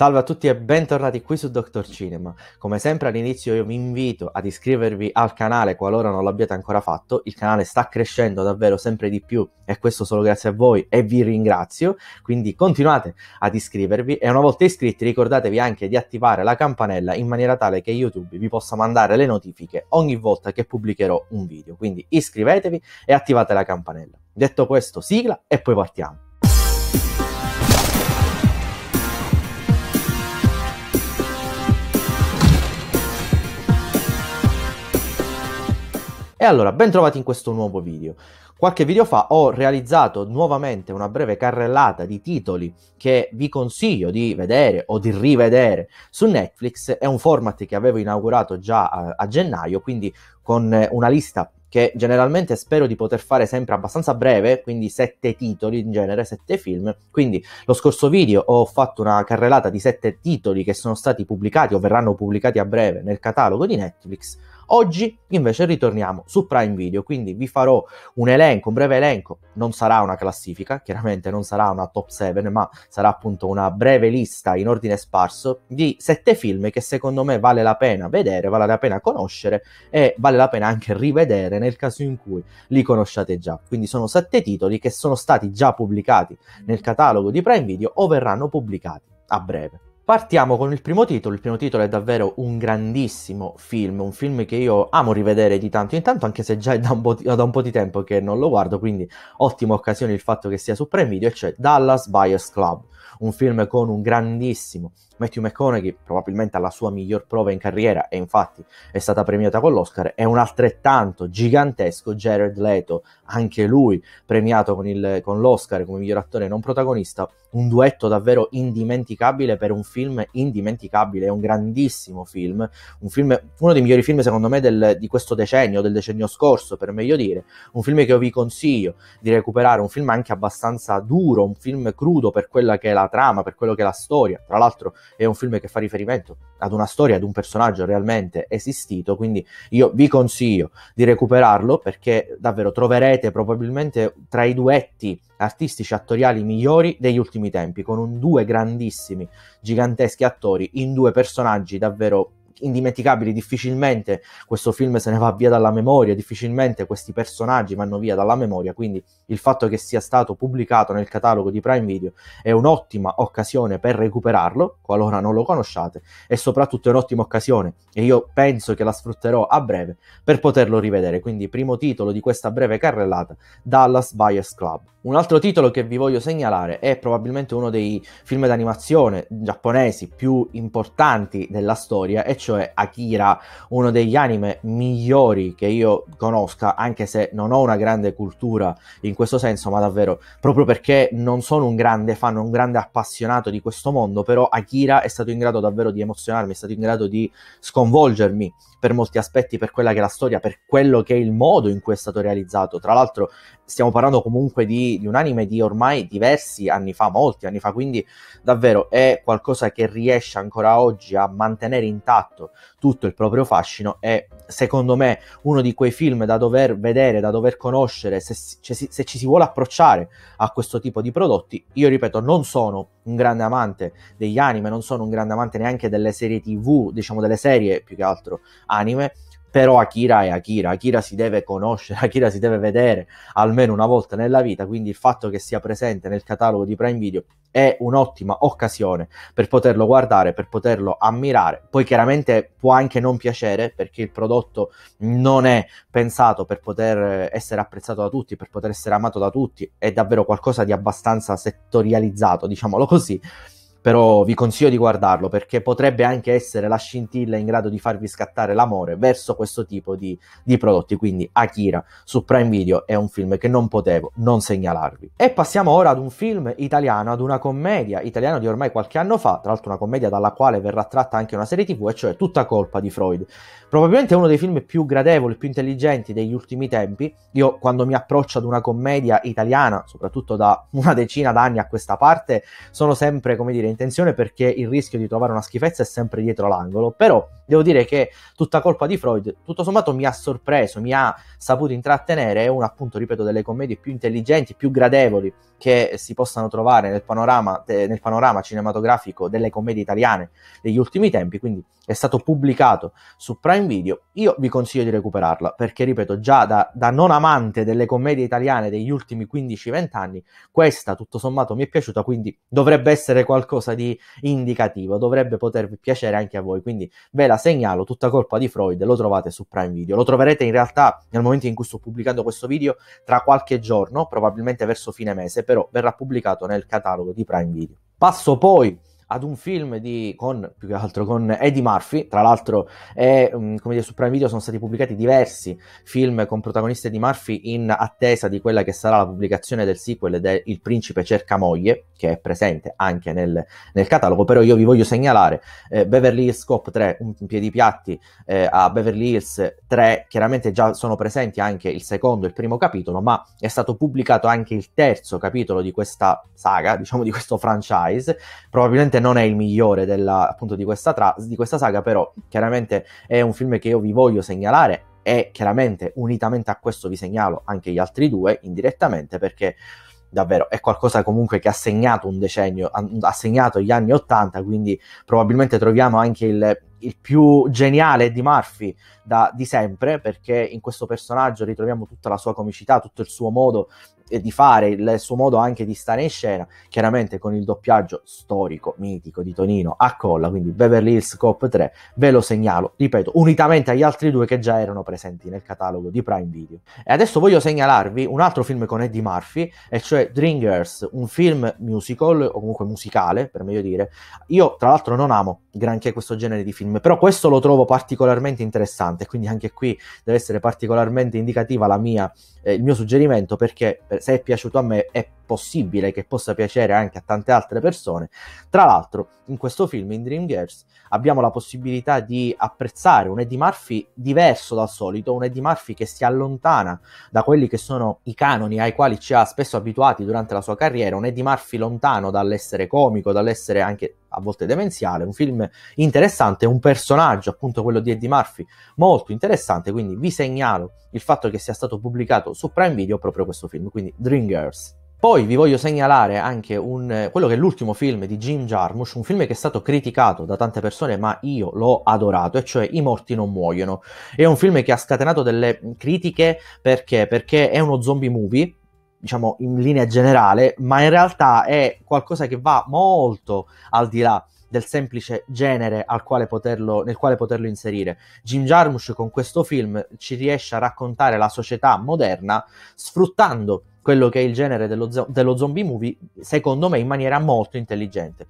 Salve a tutti e bentornati qui su Doctor Cinema. Come sempre all'inizio io vi invito ad iscrivervi al canale qualora non l'abbiate ancora fatto. Il canale sta crescendo davvero sempre di più e questo solo grazie a voi e vi ringrazio. Quindi continuate ad iscrivervi e una volta iscritti ricordatevi anche di attivare la campanella in maniera tale che YouTube vi possa mandare le notifiche ogni volta che pubblicherò un video. Quindi iscrivetevi e attivate la campanella. Detto questo, sigla e poi partiamo. E allora, ben trovati in questo nuovo video. Qualche video fa ho realizzato nuovamente una breve carrellata di titoli che vi consiglio di vedere o di rivedere su Netflix. È un format che avevo inaugurato già a, a gennaio, quindi con eh, una lista che generalmente spero di poter fare sempre abbastanza breve, quindi sette titoli in genere, sette film. Quindi lo scorso video ho fatto una carrellata di sette titoli che sono stati pubblicati o verranno pubblicati a breve nel catalogo di Netflix. Oggi invece ritorniamo su Prime Video, quindi vi farò un elenco, un breve elenco, non sarà una classifica, chiaramente non sarà una top 7, ma sarà appunto una breve lista in ordine sparso di sette film che secondo me vale la pena vedere, vale la pena conoscere e vale la pena anche rivedere nel caso in cui li conosciate già. Quindi sono sette titoli che sono stati già pubblicati nel catalogo di Prime Video o verranno pubblicati a breve. Partiamo con il primo titolo, il primo titolo è davvero un grandissimo film, un film che io amo rivedere di tanto in tanto, anche se già è da un, di, da un po' di, tempo che non lo guardo, quindi ottima occasione il fatto che sia su Prime Video, cioè Dallas Buyers Club, un film con un grandissimo Matthew McConaughey, probabilmente alla sua miglior prova in carriera, e infatti è stata premiata con l'Oscar, è un altrettanto gigantesco Jared Leto, anche lui premiato con, il, con l'Oscar come miglior attore non protagonista, un duetto davvero indimenticabile per un film indimenticabile, è un grandissimo film, un film uno dei migliori film secondo me del, di questo decennio, del decennio scorso per meglio dire, un film che io vi consiglio di recuperare, un film anche abbastanza duro, un film crudo per quella che è la trama, per quello che è la storia, tra l'altro è un film che fa riferimento ad una storia, ad un personaggio realmente esistito, quindi io vi consiglio di recuperarlo perché davvero troverete probabilmente tra i duetti artistici attoriali migliori degli ultimi tempi, con due grandissimi, giganteschi attori in due personaggi davvero indimenticabili, difficilmente questo film se ne va via dalla memoria, difficilmente questi personaggi vanno via dalla memoria, quindi il fatto che sia stato pubblicato nel catalogo di Prime Video è un'ottima occasione per recuperarlo, qualora non lo conosciate, e soprattutto è un'ottima occasione, e io penso che la sfrutterò a breve, per poterlo rivedere. Quindi primo titolo di questa breve carrellata, Dallas Buyers Club. Un altro titolo che vi voglio segnalare è probabilmente uno dei film d'animazione giapponesi più importanti della storia, e cioè cioè Akira, uno degli anime migliori che io conosca, anche se non ho una grande cultura in questo senso, ma davvero, proprio perché non sono un grande fan, un grande appassionato di questo mondo, però Akira è stato in grado davvero di emozionarmi, è stato in grado di sconvolgermi per molti aspetti, per quella che è la storia, per quello che è il modo in cui è stato realizzato. Tra l'altro stiamo parlando comunque di, di un anime di ormai diversi anni fa, molti anni fa, quindi davvero è qualcosa che riesce ancora oggi a mantenere intatto tutto il proprio fascino e secondo me uno di quei film da dover vedere, da dover conoscere, se, se, cioè, se ci si vuole approcciare a questo tipo di prodotti, io ripeto, non sono un grande amante degli anime, non sono un grande amante neanche delle serie TV, diciamo delle serie più che altro anime, però Akira è Akira, Akira si deve conoscere, Akira si deve vedere almeno una volta nella vita, quindi il fatto che sia presente nel catalogo di Prime Video è un'ottima occasione per poterlo guardare, per poterlo ammirare, poi chiaramente può anche non piacere perché il prodotto non è pensato per poter essere apprezzato da tutti, per poter essere amato da tutti, è davvero qualcosa di abbastanza settorializzato, diciamolo così però vi consiglio di guardarlo perché potrebbe anche essere la scintilla in grado di farvi scattare l'amore verso questo tipo di, di prodotti. Quindi Akira su Prime Video è un film che non potevo non segnalarvi. E passiamo ora ad un film italiano, ad una commedia italiana di ormai qualche anno fa, tra l'altro una commedia dalla quale verrà tratta anche una serie tv, e cioè Tutta colpa di Freud. Probabilmente uno dei film più gradevoli, più intelligenti degli ultimi tempi. Io quando mi approccio ad una commedia italiana, soprattutto da una decina d'anni a questa parte, sono sempre, come dire, in tensione perché il rischio di trovare una schifezza è sempre dietro l'angolo, però devo dire che tutta colpa di Freud, tutto sommato mi ha sorpreso, mi ha saputo intrattenere, è una appunto, ripeto, delle commedie più intelligenti, più gradevoli che si possano trovare nel panorama, nel panorama cinematografico delle commedie italiane degli ultimi tempi, quindi è stato pubblicato su Prime Video, io vi consiglio di recuperarla, perché ripeto, già da, da non amante delle commedie italiane degli ultimi 15-20 anni, questa tutto sommato mi è piaciuta, quindi dovrebbe essere qualcosa di indicativo, dovrebbe potervi piacere anche a voi, quindi ve la segnalo, tutta colpa di Freud, lo trovate su Prime Video. Lo troverete in realtà nel momento in cui sto pubblicando questo video, tra qualche giorno, probabilmente verso fine mese, però verrà pubblicato nel catalogo di Prime Video. Passo poi ad un film di, con, più che altro con Eddie Murphy, tra l'altro è, mm, come dire, su Prime Video sono stati pubblicati diversi film con protagoniste Eddie Murphy in attesa di quella che sarà la pubblicazione del sequel de Il principe cerca moglie, che è presente anche nel, nel catalogo, però io vi voglio segnalare eh, Beverly Hills Cop 3, un piedi piatti eh, a Beverly Hills 3, chiaramente già sono presenti anche il secondo e il primo capitolo, ma è stato pubblicato anche il terzo capitolo di questa saga, diciamo di questo franchise, probabilmente non è il migliore della, appunto di questa, tra- di questa saga, però chiaramente è un film che io vi voglio segnalare e chiaramente unitamente a questo vi segnalo anche gli altri due indirettamente perché davvero è qualcosa comunque che ha segnato un decennio, ha segnato gli anni 80, quindi probabilmente troviamo anche il, il più geniale di Murphy da, di sempre perché in questo personaggio ritroviamo tutta la sua comicità, tutto il suo modo e di fare il suo modo anche di stare in scena, chiaramente con il doppiaggio storico, mitico di Tonino a colla, quindi Beverly Hills Cop 3, ve lo segnalo, ripeto, unitamente agli altri due che già erano presenti nel catalogo di Prime Video. E adesso voglio segnalarvi un altro film con Eddie Murphy, e cioè Dringers, un film musical o comunque musicale, per meglio dire. Io tra l'altro non amo granché questo genere di film, però questo lo trovo particolarmente interessante, quindi anche qui deve essere particolarmente indicativa mia, eh, il mio suggerimento perché se è piaciuto a me è possibile che possa piacere anche a tante altre persone. Tra l'altro, in questo film, in Dream Girls, abbiamo la possibilità di apprezzare un Eddie Murphy diverso dal solito, un Eddie Murphy che si allontana da quelli che sono i canoni ai quali ci ha spesso abituati durante la sua carriera, un Eddie Murphy lontano dall'essere comico, dall'essere anche a volte demenziale, un film interessante, un personaggio, appunto quello di Eddie Murphy, molto interessante, quindi vi segnalo il fatto che sia stato pubblicato su Prime Video proprio questo film, quindi Dream Girls. Poi vi voglio segnalare anche un, quello che è l'ultimo film di Jim Jarmusch, un film che è stato criticato da tante persone, ma io l'ho adorato, e cioè I morti non muoiono. È un film che ha scatenato delle critiche perché? Perché è uno zombie movie diciamo in linea generale, ma in realtà è qualcosa che va molto al di là del semplice genere quale poterlo, nel quale poterlo inserire. Jim Jarmusch con questo film ci riesce a raccontare la società moderna sfruttando quello che è il genere dello, zo- dello zombie movie, secondo me in maniera molto intelligente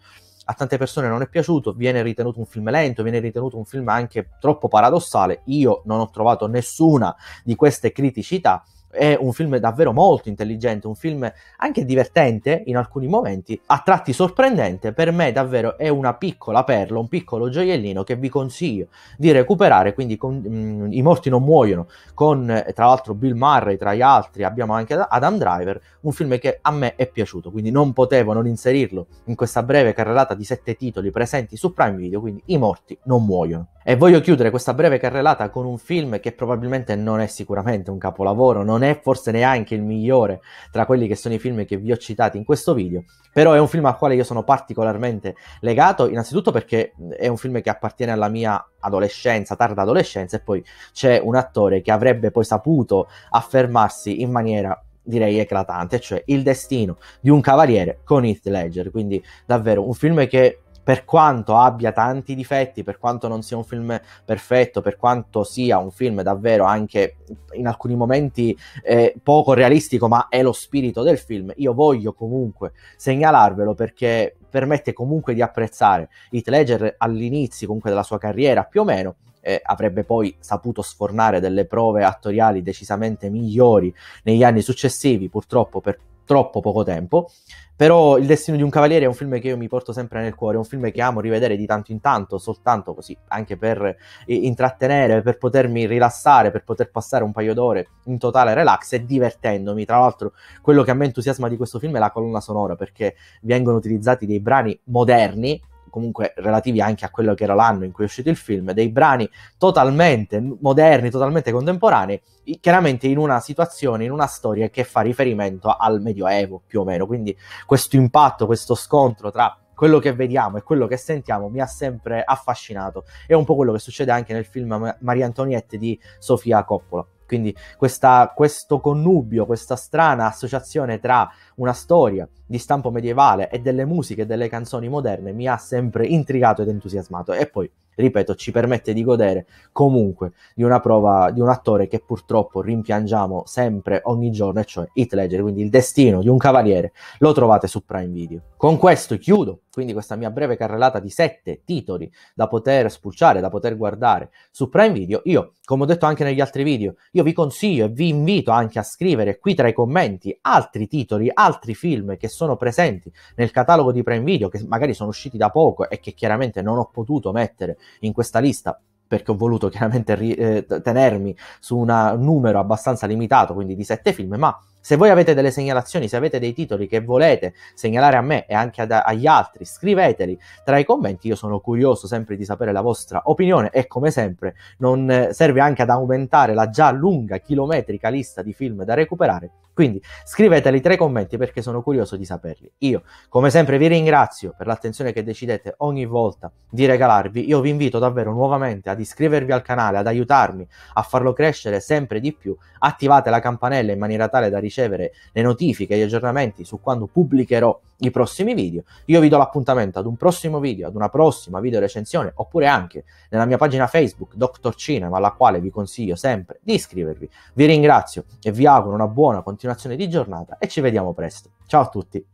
a tante persone non è piaciuto, viene ritenuto un film lento, viene ritenuto un film anche troppo paradossale. Io non ho trovato nessuna di queste criticità è un film davvero molto intelligente, un film anche divertente in alcuni momenti, a tratti sorprendente, per me davvero è una piccola perla, un piccolo gioiellino che vi consiglio di recuperare, quindi con, mh, mm, I morti non muoiono, con eh, tra l'altro Bill Murray, tra gli altri abbiamo anche Adam Driver, un film che a me è piaciuto, quindi non potevo non inserirlo in questa breve carrellata di sette titoli presenti su Prime Video, quindi I morti non muoiono. E voglio chiudere questa breve carrellata con un film che probabilmente non è sicuramente un capolavoro, non è forse neanche il migliore tra quelli che sono i film che vi ho citati in questo video, però è un film al quale io sono particolarmente legato, innanzitutto perché è un film che appartiene alla mia adolescenza, tarda adolescenza, e poi c'è un attore che avrebbe poi saputo affermarsi in maniera direi eclatante, cioè il destino di un cavaliere con Heath Ledger, quindi davvero un film che per quanto abbia tanti difetti, per quanto non sia un film perfetto, per quanto sia un film davvero anche in alcuni momenti eh, poco realistico, ma è lo spirito del film, io voglio comunque segnalarvelo perché permette comunque di apprezzare Heath Ledger all'inizio comunque della sua carriera più o meno eh, avrebbe poi saputo sfornare delle prove attoriali decisamente migliori negli anni successivi, purtroppo per troppo poco tempo, però Il destino di un cavaliere è un film che io mi porto sempre nel cuore, è un film che amo rivedere di tanto in tanto, soltanto così, anche per eh, intrattenere, per potermi rilassare, per poter passare un paio d'ore in totale relax e divertendomi. Tra l'altro, quello che a me entusiasma di questo film è la colonna sonora, perché vengono utilizzati dei brani moderni comunque relativi anche a quello che era l'anno in cui è uscito il film, dei brani totalmente moderni, totalmente contemporanei, chiaramente in una situazione, in una storia che fa riferimento al Medioevo più o meno. Quindi questo impatto, questo scontro tra quello che vediamo e quello che sentiamo mi ha sempre affascinato. È un po' quello che succede anche nel film Maria Antoniette di Sofia Coppola. Quindi questa, questo connubio, questa strana associazione tra una storia di stampo medievale e delle musiche e delle canzoni moderne mi ha sempre intrigato ed entusiasmato. E poi ripeto, ci permette di godere comunque di una prova di un attore che purtroppo rimpiangiamo sempre ogni giorno, e cioè Heath Ledger, quindi il destino di un cavaliere lo trovate su Prime Video. Con questo chiudo, quindi questa mia breve carrellata di sette titoli da poter spulciare, da poter guardare su Prime Video, io, come ho detto anche negli altri video, io vi consiglio e vi invito anche a scrivere qui tra i commenti altri titoli, altri film che sono presenti nel catalogo di Prime Video, che magari sono usciti da poco e che chiaramente non ho potuto mettere in questa lista perché ho voluto chiaramente ri- eh, tenermi su un numero abbastanza limitato, quindi di sette film, ma se voi avete delle segnalazioni, se avete dei titoli che volete segnalare a me e anche ad, agli altri, scriveteli tra i commenti. Io sono curioso sempre di sapere la vostra opinione e come sempre non eh, serve anche ad aumentare la già lunga chilometrica lista di film da recuperare. Quindi scriveteli tra i commenti perché sono curioso di saperli. Io, come sempre, vi ringrazio per l'attenzione che decidete ogni volta di regalarvi. Io vi invito davvero nuovamente ad iscrivervi al canale, ad aiutarmi a farlo crescere sempre di più. Attivate la campanella in maniera tale da ricevere ricevere le notifiche e gli aggiornamenti su quando pubblicherò i prossimi video. Io vi do l'appuntamento ad un prossimo video, ad una prossima video recensione, oppure anche nella mia pagina Facebook Dr. Cinema, alla quale vi consiglio sempre di iscrivervi. Vi ringrazio e vi auguro una buona continuazione di giornata e ci vediamo presto. Ciao a tutti!